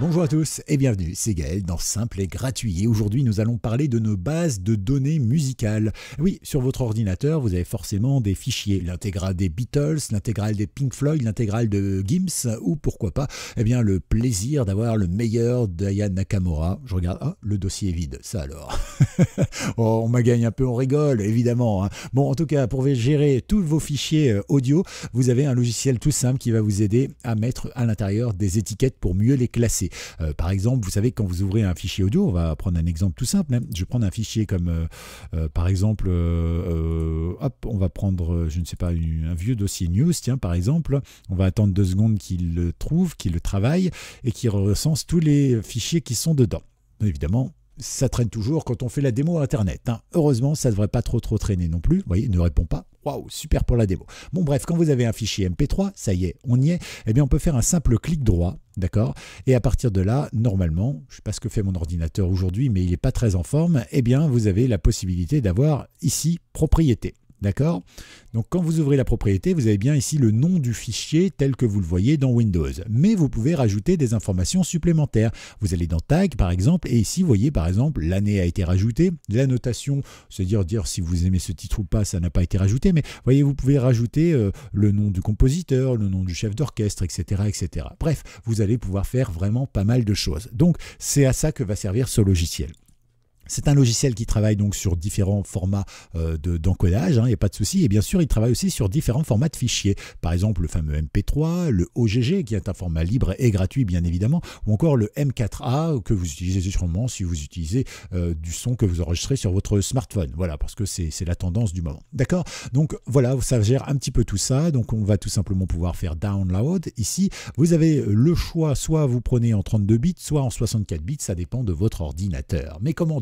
Bonjour à tous et bienvenue, c'est Gaël dans Simple et Gratuit. Et aujourd'hui, nous allons parler de nos bases de données musicales. Oui, sur votre ordinateur, vous avez forcément des fichiers, l'intégrale des Beatles, l'intégrale des Pink Floyd, l'intégrale de Gims, ou pourquoi pas, eh bien, le plaisir d'avoir le meilleur d'Aya Nakamura. Je regarde, ah, le dossier est vide, ça alors. Oh, on m'a gagné un peu, on rigole, évidemment. Hein. Bon, en tout cas, pour gérer tous vos fichiers euh, audio, vous avez un logiciel tout simple qui va vous aider à mettre à l'intérieur des étiquettes pour mieux les classer. Euh, par exemple, vous savez, quand vous ouvrez un fichier audio, on va prendre un exemple tout simple. Hein. Je vais prendre un fichier comme, euh, euh, par exemple, on va prendre, je ne sais pas, un vieux dossier news, tiens, par exemple. On va attendre deux secondes qu'il le trouve, qu'il le travaille et qu'il recense tous les fichiers qui sont dedans. Évidemment, ça traîne toujours quand on fait la démo à Internet. Hein. Heureusement, ça ne devrait pas trop trop traîner non plus. Vous voyez, ne répond pas. Waouh, super pour la démo. Bon bref, quand vous avez un fichier MP3, ça y est, on y est, eh bien on peut faire un simple clic droit, d'accord Et à partir de là, normalement, je ne sais pas ce que fait mon ordinateur aujourd'hui, mais il n'est pas très en forme, eh bien vous avez la possibilité d'avoir ici propriété. D'accord Donc quand vous ouvrez la propriété, vous avez bien ici le nom du fichier tel que vous le voyez dans Windows. Mais vous pouvez rajouter des informations supplémentaires. Vous allez dans Tag par exemple, et ici vous voyez par exemple l'année a été rajoutée, la notation, c'est-à-dire dire si vous aimez ce titre ou pas, ça n'a pas été rajouté, mais voyez, vous pouvez rajouter euh, le nom du compositeur, le nom du chef d'orchestre, etc., etc. Bref, vous allez pouvoir faire vraiment pas mal de choses. Donc c'est à ça que va servir ce logiciel. C'est un logiciel qui travaille donc sur différents formats euh, d'encodage, il hein, n'y a pas de souci. Et bien sûr, il travaille aussi sur différents formats de fichiers. Par exemple, le fameux MP3, le OGG, qui est un format libre et gratuit, bien évidemment, ou encore le M4A, que vous utilisez sûrement si vous utilisez euh, du son que vous enregistrez sur votre smartphone. Voilà, parce que c'est la tendance du moment. D'accord Donc voilà, ça gère un petit peu tout ça. Donc on va tout simplement pouvoir faire download. Ici, vous avez le choix, soit vous prenez en 32 bits, soit en 64 bits, ça dépend de votre ordinateur. Mais comment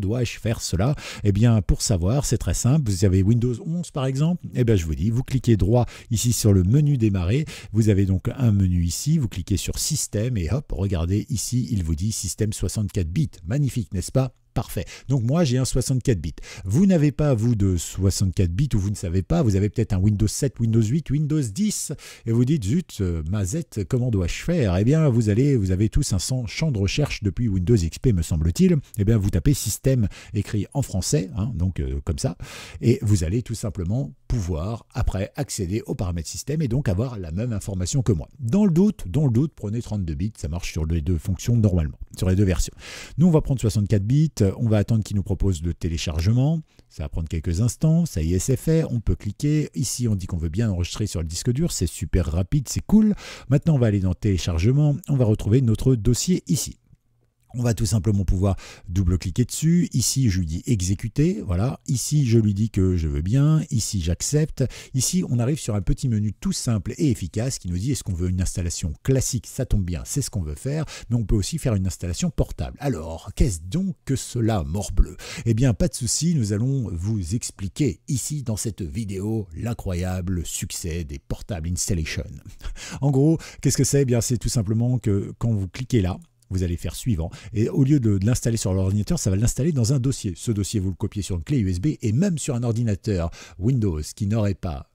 dois-je faire cela Eh bien, pour savoir, c'est très simple. Vous avez Windows 11 par exemple. Eh bien, je vous dis, vous cliquez droit ici sur le menu démarrer. Vous avez donc un menu ici. Vous cliquez sur système et hop, regardez ici, il vous dit système 64 bits. Magnifique, n'est-ce pas Parfait. Donc moi j'ai un 64 bits. Vous n'avez pas vous de 64 bits ou vous ne savez pas, vous avez peut-être un Windows 7, Windows 8, Windows 10 et vous dites zut, euh, ma Z, comment dois-je faire Eh bien vous allez, vous avez tous un champ de recherche depuis Windows XP me semble-t-il. Eh bien vous tapez système écrit en français, hein, donc euh, comme ça, et vous allez tout simplement pouvoir après accéder aux paramètres système et donc avoir la même information que moi. Dans le doute, dans le doute, prenez 32 bits, ça marche sur les deux fonctions normalement, sur les deux versions. Nous on va prendre 64 bits on va attendre qu'il nous propose le téléchargement. Ça va prendre quelques instants. Ça y est, c'est fait. On peut cliquer. Ici, on dit qu'on veut bien enregistrer sur le disque dur. C'est super rapide, c'est cool. Maintenant, on va aller dans téléchargement. On va retrouver notre dossier ici. On va tout simplement pouvoir double-cliquer dessus. Ici, je lui dis exécuter. Voilà. Ici, je lui dis que je veux bien. Ici, j'accepte. Ici, on arrive sur un petit menu tout simple et efficace qui nous dit est-ce qu'on veut une installation classique Ça tombe bien, c'est ce qu'on veut faire. Mais on peut aussi faire une installation portable. Alors, qu'est-ce donc que cela, morbleu Eh bien, pas de souci, nous allons vous expliquer ici dans cette vidéo l'incroyable succès des portables installation. En gros, qu'est-ce que c'est eh bien, c'est tout simplement que quand vous cliquez là, vous allez faire suivant. Et au lieu de, l'installer sur l'ordinateur, ça va l'installer dans un dossier. Ce dossier, vous le copiez sur une clé USB et même sur un ordinateur Windows qui n'aurait pas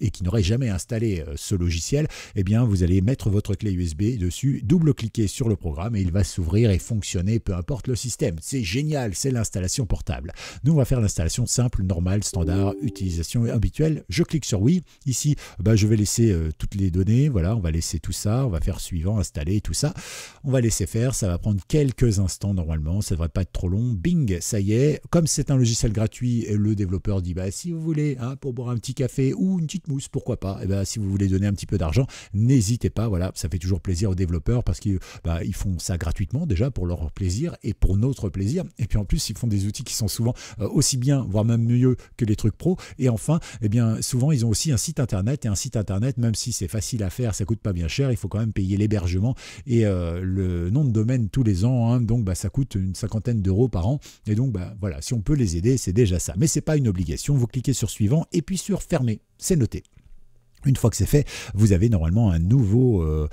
et qui n'aurait jamais installé euh, ce logiciel, eh bien vous allez mettre votre clé USB dessus, double-cliquer sur le programme et il va s'ouvrir et fonctionner peu importe le système. C'est génial, c'est l'installation portable. Nous on va faire l'installation simple, normale, standard, utilisation habituelle. Je clique sur oui. Ici, bah, je vais laisser euh, toutes les données, voilà, on va laisser tout ça, on va faire suivant, installer tout ça. On va laisser faire, ça va prendre quelques instants normalement, ça devrait pas être trop long. Bing, ça y est, comme c'est un logiciel gratuit, le développeur dit bah si vous voulez hein, pour boire un petit café ou une petite mousse, pourquoi pas. Et eh ben, si vous voulez donner un petit peu d'argent, n'hésitez pas. Voilà, ça fait toujours plaisir aux développeurs parce qu'ils bah, ils font ça gratuitement déjà pour leur plaisir et pour notre plaisir. Et puis en plus, ils font des outils qui sont souvent euh, aussi bien, voire même mieux que les trucs pro. Et enfin, et eh bien, souvent, ils ont aussi un site internet. Et un site internet, même si c'est facile à faire, ça coûte pas bien cher, il faut quand même payer l'hébergement et euh, le nom de domaine tous les ans. Hein. donc, bah, ça coûte une cinquantaine d'euros par an. Et donc, bah, voilà, si on peut les aider, c'est déjà ça. Mais c'est pas une obligation. Vous cliquez sur suivant et puis sur fermer c'est noté. Une fois que c'est fait, vous avez normalement un nouveau euh,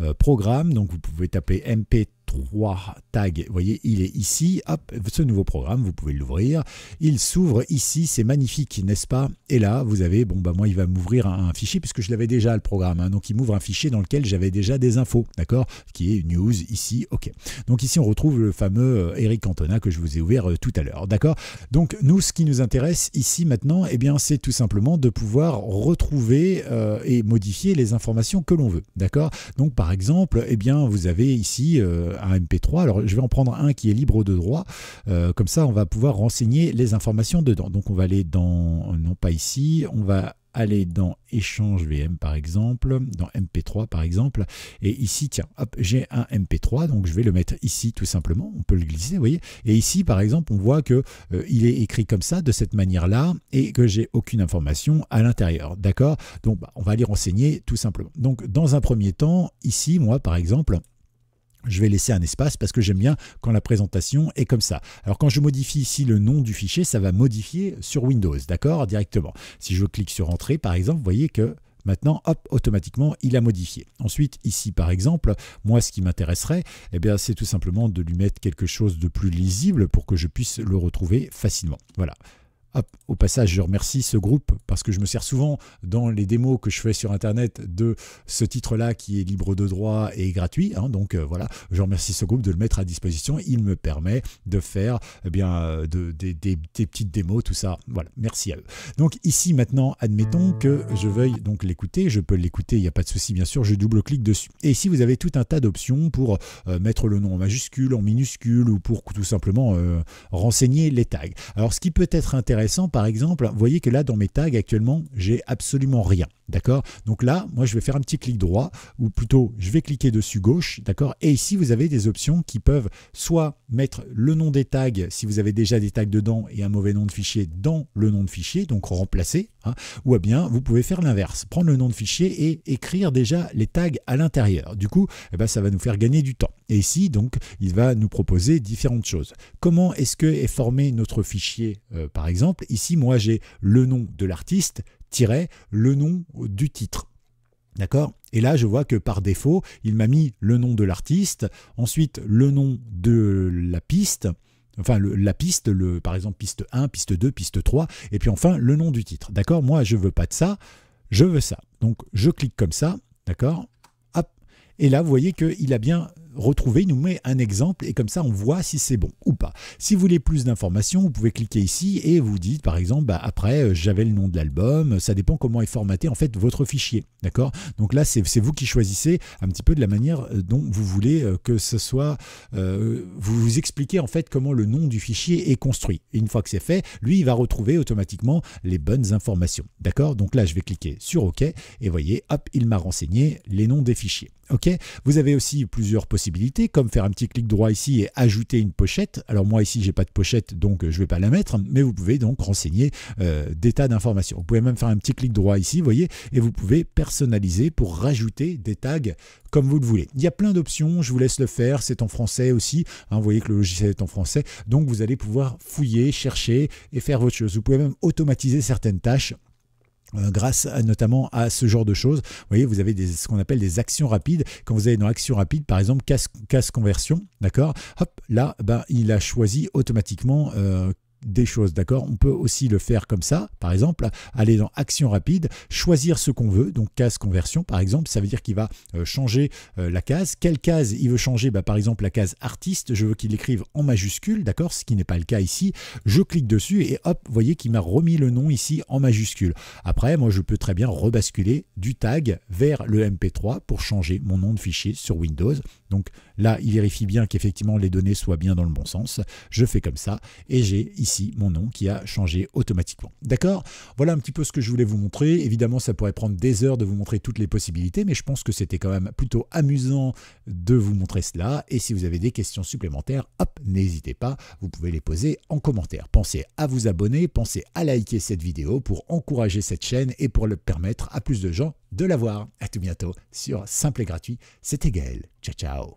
euh, programme. Donc vous pouvez taper mp Roi Tag, Vous voyez, il est ici. Hop, ce nouveau programme, vous pouvez l'ouvrir. Il s'ouvre ici. C'est magnifique, n'est-ce pas Et là, vous avez, bon, bah, moi, il va m'ouvrir un, fichier puisque je l'avais déjà le programme. Hein. donc, il m'ouvre un fichier dans lequel j'avais déjà des infos, d'accord Qui est news ici. OK. Donc, ici, on retrouve le fameux euh, Eric Cantona que je vous ai ouvert euh, tout à l'heure, d'accord Donc, nous, ce qui nous intéresse ici maintenant, eh bien, c'est tout simplement de pouvoir retrouver euh, et modifier les informations que l'on veut, d'accord Donc, par exemple, eh bien, vous avez ici MP3. Alors je vais en prendre un qui est libre de droit. Euh, comme ça, on va pouvoir renseigner les informations dedans. Donc on va aller dans, non pas ici, on va aller dans échange VM par exemple, dans MP3 par exemple, et ici, tiens, hop, j'ai un MP3, donc je vais le mettre ici tout simplement, on peut le glisser, vous voyez, et ici par exemple, on voit que euh, il est écrit comme ça, de cette manière-là, et que j'ai aucune information à l'intérieur, d'accord Donc, bah, on va aller renseigner tout simplement. Donc, dans un premier temps, ici, moi par exemple, je vais laisser un espace parce que j'aime bien quand la présentation est comme ça. Alors quand je modifie ici le nom du fichier, ça va modifier sur Windows, d'accord, directement. Si je clique sur Entrée, par exemple, vous voyez que Maintenant, hop, automatiquement, il a modifié. Ensuite, ici, par exemple, moi, ce qui m'intéresserait, eh bien, c'est tout simplement de lui mettre quelque chose de plus lisible pour que je puisse le retrouver facilement. Voilà au passage, je remercie ce groupe parce que je me sers souvent dans les démos que je fais sur Internet de ce titre-là qui est libre de droit et gratuit. Hein. donc euh, voilà, je remercie ce groupe de le mettre à disposition. Il me permet de faire eh bien euh, des petites démos, tout ça. Voilà, merci à eux. Donc ici maintenant, admettons que je veuille donc l'écouter. Je peux l'écouter, il n'y a pas de souci, bien sûr. Je double-clique dessus. Et ici, vous avez tout un tas d'options pour euh, mettre le nom en majuscule, en minuscule ou pour tout simplement renseigner les tags. Alors, ce qui peut être intéressant par exemple, vous voyez que là, dans mes tags, actuellement, j'ai absolument rien. D'accord Donc là, moi, je vais faire un petit clic droit, ou plutôt, je vais cliquer dessus gauche. D'accord Et ici, vous avez des options qui peuvent soit mettre le nom des tags, si vous avez déjà des tags dedans et un mauvais nom de fichier, dans le nom de fichier, donc remplacer. Hein, ou eh bien, vous pouvez faire l'inverse, prendre le nom de fichier et écrire déjà les tags à l'intérieur. Du coup, eh ben, ça va nous faire gagner du temps. Et ici, donc, il va nous proposer différentes choses. Comment est-ce que est formé notre fichier, euh, par exemple ici, moi, j'ai le nom de l'artiste, tiret, le nom du titre. D'accord Et là, je vois que par défaut, il m'a mis le nom de l'artiste, ensuite le nom de la piste, enfin le, la piste, le, par exemple piste 1, piste 2, piste 3, et puis enfin le nom du titre. D'accord Moi, je veux pas de ça, je veux ça. Donc, je clique comme ça, d'accord Hop Et là, vous voyez qu'il a bien retrouver, il nous met un exemple et comme ça on voit si c'est bon ou pas. Si vous voulez plus d'informations, vous pouvez cliquer ici et vous dites par exemple bah, après euh, j'avais le nom de l'album, ça dépend comment est formaté en fait votre fichier, d'accord Donc là c'est vous qui choisissez un petit peu de la manière euh, dont vous voulez euh, que ce soit, vous vous expliquez en fait comment le nom du fichier est construit. une fois que c'est fait, lui il va retrouver automatiquement les bonnes informations, d'accord Donc là je vais cliquer sur OK et voyez hop il m'a renseigné les noms des fichiers, ok Vous avez aussi plusieurs possibilités comme faire un petit clic droit ici et ajouter une pochette. Alors moi ici, j'ai pas de pochette, donc euh, je vais pas la mettre, mais vous pouvez donc renseigner euh, des tas d'informations. Vous pouvez même faire un petit clic droit ici, voyez, et vous pouvez personnaliser pour rajouter des tags comme vous le voulez. Il y a plein d'options, je vous laisse le faire, c'est en français aussi, hein, vous voyez que le logiciel est en français, donc vous allez pouvoir fouiller, chercher et faire votre chose. Vous pouvez même automatiser certaines tâches euh, grâce notamment à ce genre de choses. Vous voyez, vous avez des, ce qu'on appelle des actions rapides. Quand vous allez dans Actions rapides, par exemple, casse, casse conversion, d'accord Hop, là, ben, il a choisi automatiquement euh, des choses, d'accord On peut aussi le faire comme ça, par exemple, aller dans action rapide, choisir ce qu'on veut, donc case conversion par exemple, ça veut dire qu'il va euh, changer euh, la case. Quelle case il veut changer bah, Par exemple, la case artiste, je veux qu'il l'écrive en majuscule, d'accord Ce qui n'est pas le cas ici. Je clique dessus et hop, vous voyez qu'il m'a remis le nom ici en majuscule. Après, moi, je peux très bien rebasculer du tag vers le MP3 pour changer mon nom de fichier sur Windows. Donc là, il vérifie bien qu'effectivement les données soient bien dans le bon sens. Je fais comme ça et j'ai ici mon nom qui a changé automatiquement. D'accord Voilà un petit peu ce que je voulais vous montrer. Évidemment, ça pourrait prendre des heures de vous montrer toutes les possibilités, mais je pense que c'était quand même plutôt amusant de vous montrer cela. Et si vous avez des questions supplémentaires, hop, n'hésitez pas, vous pouvez les poser en commentaire. Pensez à vous abonner, pensez à liker cette vidéo pour encourager cette chaîne et pour le permettre à plus de gens de la voir. À tout bientôt sur Simple et Gratuit. C'était Gaël. Ciao, ciao.